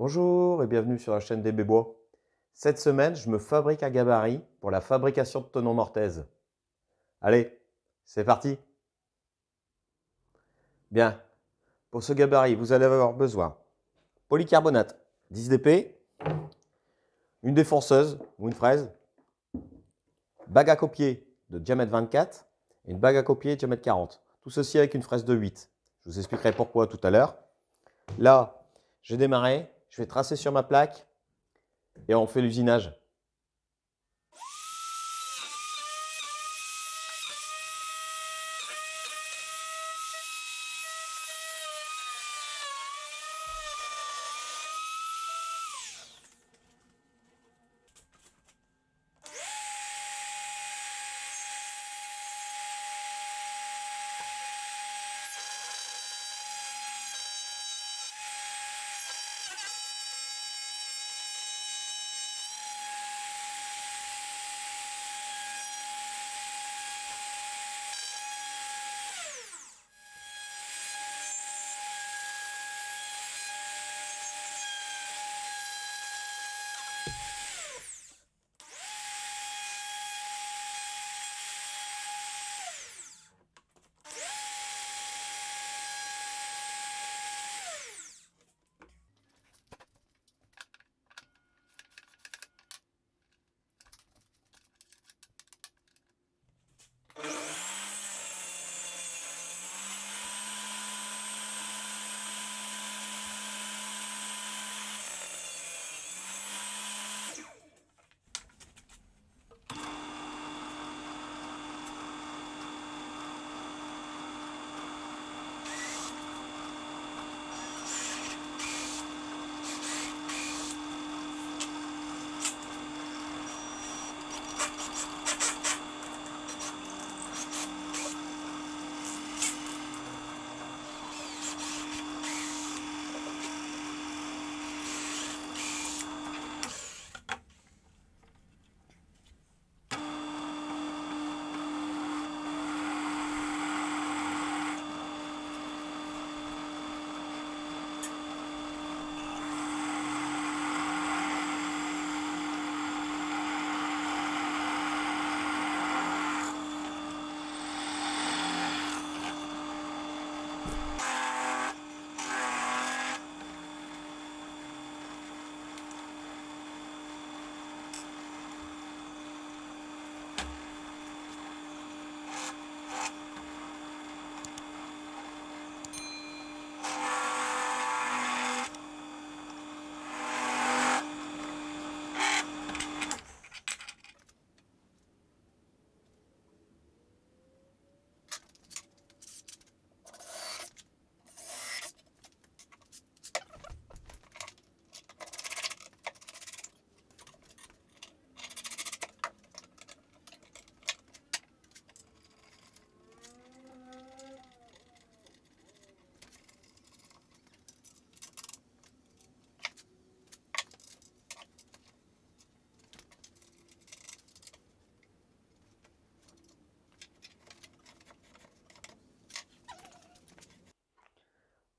Bonjour et bienvenue sur la chaîne des Bébois. Cette semaine, je me fabrique un gabarit pour la fabrication de tenons mortaises. Allez, c'est parti Bien, pour ce gabarit, vous allez avoir besoin polycarbonate, 10 d'épée, une défonceuse ou une fraise, bague à copier de diamètre 24 et une bague à copier de diamètre 40. Tout ceci avec une fraise de 8. Je vous expliquerai pourquoi tout à l'heure. Là, j'ai démarré je vais tracer sur ma plaque et on fait l'usinage.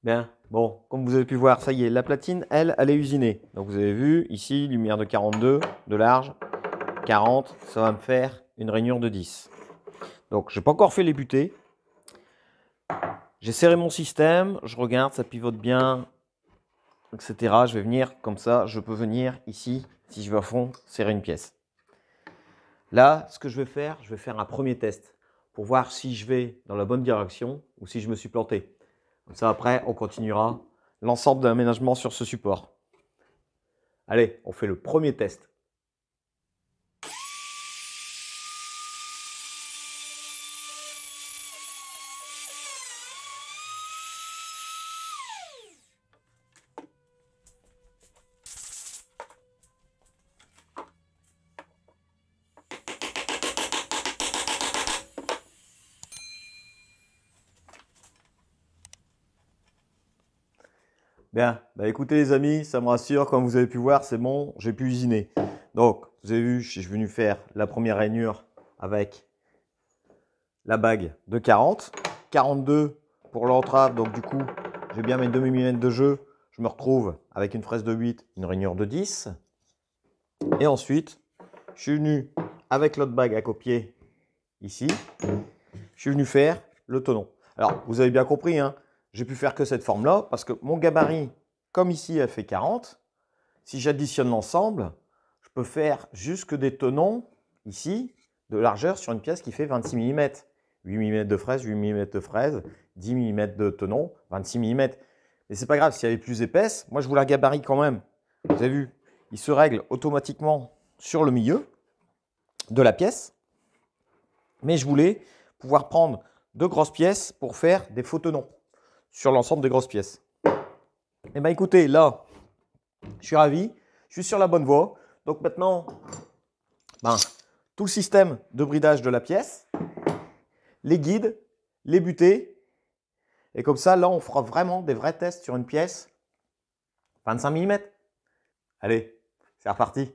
Bien, bon, comme vous avez pu voir, ça y est, la platine, elle, elle est usinée. Donc vous avez vu, ici, lumière de 42, de large, 40, ça va me faire une rainure de 10. Donc je n'ai pas encore fait les butées. J'ai serré mon système, je regarde, ça pivote bien, etc. Je vais venir comme ça, je peux venir ici, si je veux à fond, serrer une pièce. Là, ce que je vais faire, je vais faire un premier test pour voir si je vais dans la bonne direction ou si je me suis planté. Comme ça, après, on continuera l'ensemble de l'aménagement sur ce support. Allez, on fait le premier test. Bien, bah écoutez les amis, ça me rassure, comme vous avez pu voir, c'est bon, j'ai pu usiner. Donc, vous avez vu, je suis venu faire la première rainure avec la bague de 40, 42 pour l'entrave, donc du coup, j'ai bien mes demi mm de jeu. Je me retrouve avec une fraise de 8, une rainure de 10. Et ensuite, je suis venu avec l'autre bague à copier ici. Je suis venu faire le tonon. Alors, vous avez bien compris, hein, j'ai pu faire que cette forme-là, parce que mon gabarit, comme ici, elle fait 40. Si j'additionne l'ensemble, je peux faire jusque des tenons, ici, de largeur sur une pièce qui fait 26 mm. 8 mm de fraise, 8 mm de fraise, 10 mm de tenon, 26 mm. Mais c'est pas grave, s'il y avait plus épaisse, moi je voulais la gabarit quand même. Vous avez vu, il se règle automatiquement sur le milieu de la pièce. Mais je voulais pouvoir prendre de grosses pièces pour faire des faux tenons sur l'ensemble des grosses pièces. Eh bien écoutez, là, je suis ravi, je suis sur la bonne voie. Donc maintenant, ben, tout le système de bridage de la pièce, les guides, les butées. Et comme ça, là, on fera vraiment des vrais tests sur une pièce 25 mm. Allez, c'est reparti.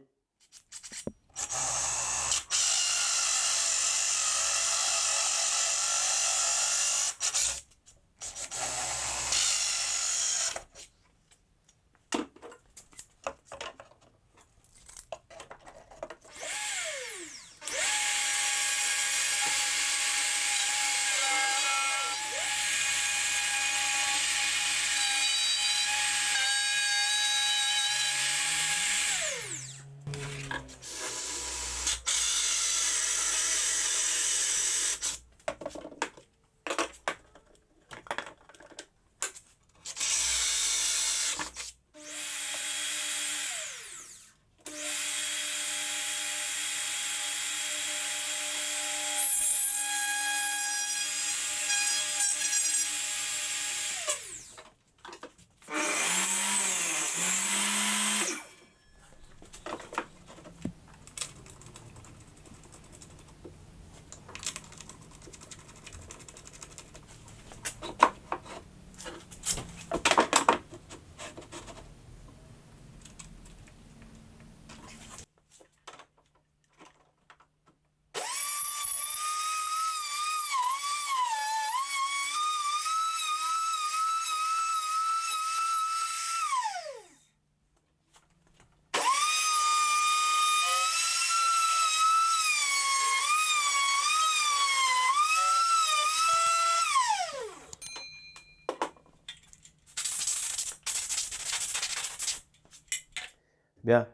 Bien.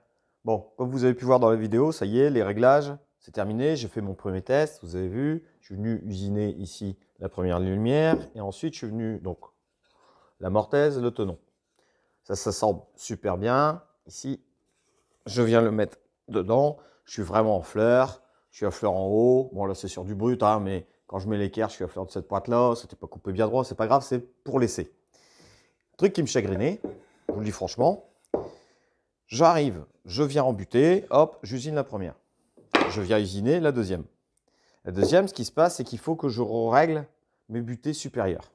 Bon, comme vous avez pu voir dans la vidéo, ça y est, les réglages, c'est terminé. J'ai fait mon premier test, vous avez vu. Je suis venu usiner ici la première lumière. Et ensuite, je suis venu, donc, la mortaise, le tenon. Ça, ça sort super bien. Ici, je viens le mettre dedans. Je suis vraiment en fleur. Je suis à fleur en haut. Bon, là, c'est sur du brut, hein, mais quand je mets l'équerre, je suis à fleur de cette pointe-là. C'était pas coupé bien droit, c'est pas grave, c'est pour laisser. truc qui me chagrinait, je vous le dis franchement, J'arrive, je viens en rembuter, hop, j'usine la première. Je viens usiner la deuxième. La deuxième, ce qui se passe, c'est qu'il faut que je règle mes butées supérieures.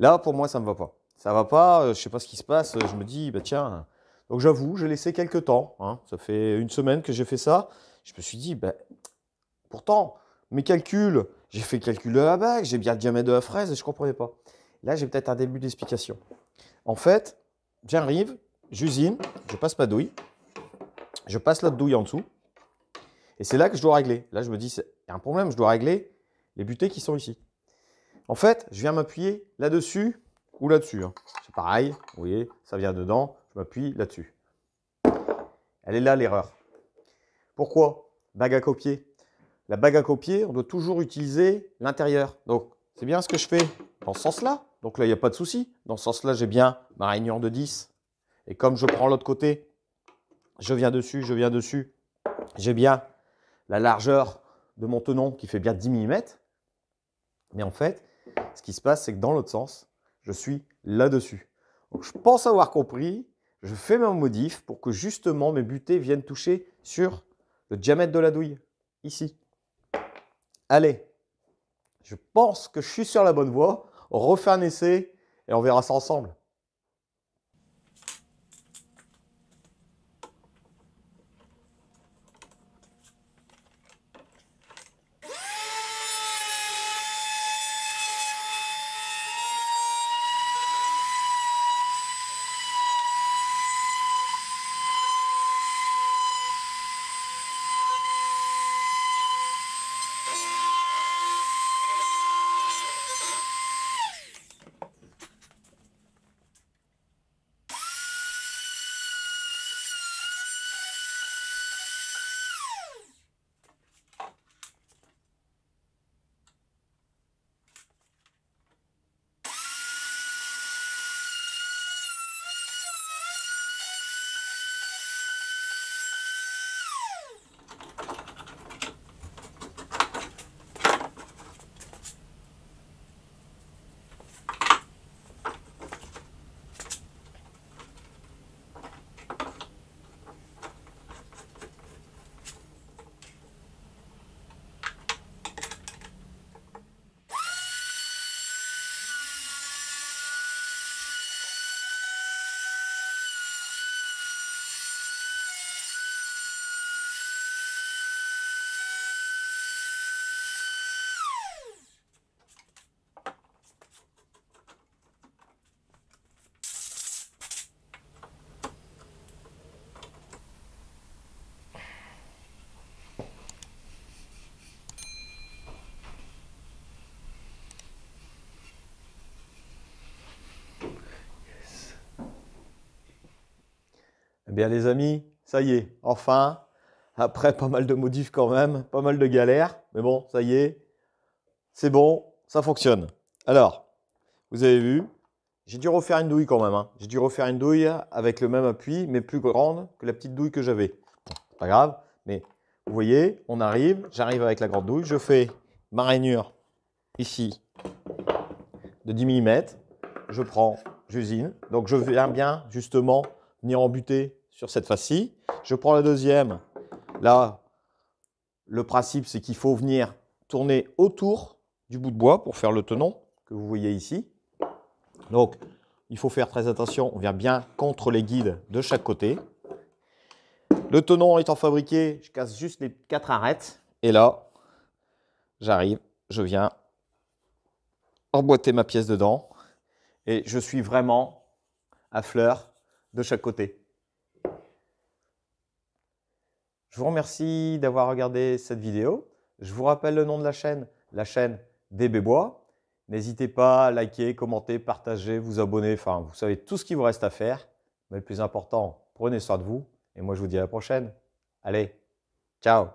Là, pour moi, ça ne me va pas. Ça ne va pas, euh, je ne sais pas ce qui se passe, euh, je me dis, bah, tiens, donc j'avoue, j'ai laissé quelques temps, hein. ça fait une semaine que j'ai fait ça, je me suis dit, bah, pourtant, mes calculs, j'ai fait calcul de la bague, j'ai bien le diamètre de la fraise et je ne comprenais pas. Là, j'ai peut-être un début d'explication. En fait, j'arrive, j'usine, je passe ma douille, je passe la douille en dessous, et c'est là que je dois régler. Là, je me dis, il y a un problème, je dois régler les butées qui sont ici. En fait, je viens m'appuyer là-dessus ou là-dessus. Hein. C'est pareil, vous voyez, ça vient dedans, je m'appuie là-dessus. Elle est là l'erreur. Pourquoi Bague à copier. La bague à copier, on doit toujours utiliser l'intérieur. Donc, c'est bien ce que je fais dans ce sens-là. Donc là, il n'y a pas de souci. Dans ce sens-là, j'ai bien ma réunion de 10. Et comme je prends l'autre côté, je viens dessus, je viens dessus, j'ai bien la largeur de mon tenon qui fait bien 10 mm. Mais en fait, ce qui se passe, c'est que dans l'autre sens, je suis là-dessus. je pense avoir compris, je fais mon modif pour que justement mes butées viennent toucher sur le diamètre de la douille, ici. Allez, je pense que je suis sur la bonne voie. On refait un essai et on verra ça ensemble. bien les amis, ça y est, enfin, après pas mal de modifs quand même, pas mal de galères, mais bon, ça y est, c'est bon, ça fonctionne. Alors, vous avez vu, j'ai dû refaire une douille quand même. Hein. J'ai dû refaire une douille avec le même appui, mais plus grande que la petite douille que j'avais. Pas grave, mais vous voyez, on arrive, j'arrive avec la grande douille, je fais ma rainure ici de 10 mm, je prends, j'usine. Donc je viens bien justement venir embuter sur cette face-ci. Je prends la deuxième. Là, le principe, c'est qu'il faut venir tourner autour du bout de bois pour faire le tenon que vous voyez ici. Donc, il faut faire très attention, on vient bien contre les guides de chaque côté. Le tenon étant fabriqué, je casse juste les quatre arêtes. Et là, j'arrive, je viens emboîter ma pièce dedans. Et je suis vraiment à fleur de chaque côté. Je vous remercie d'avoir regardé cette vidéo. Je vous rappelle le nom de la chaîne, la chaîne des Bébois. N'hésitez pas à liker, commenter, partager, vous abonner. Enfin, vous savez tout ce qu'il vous reste à faire. Mais le plus important, prenez soin de vous. Et moi, je vous dis à la prochaine. Allez, ciao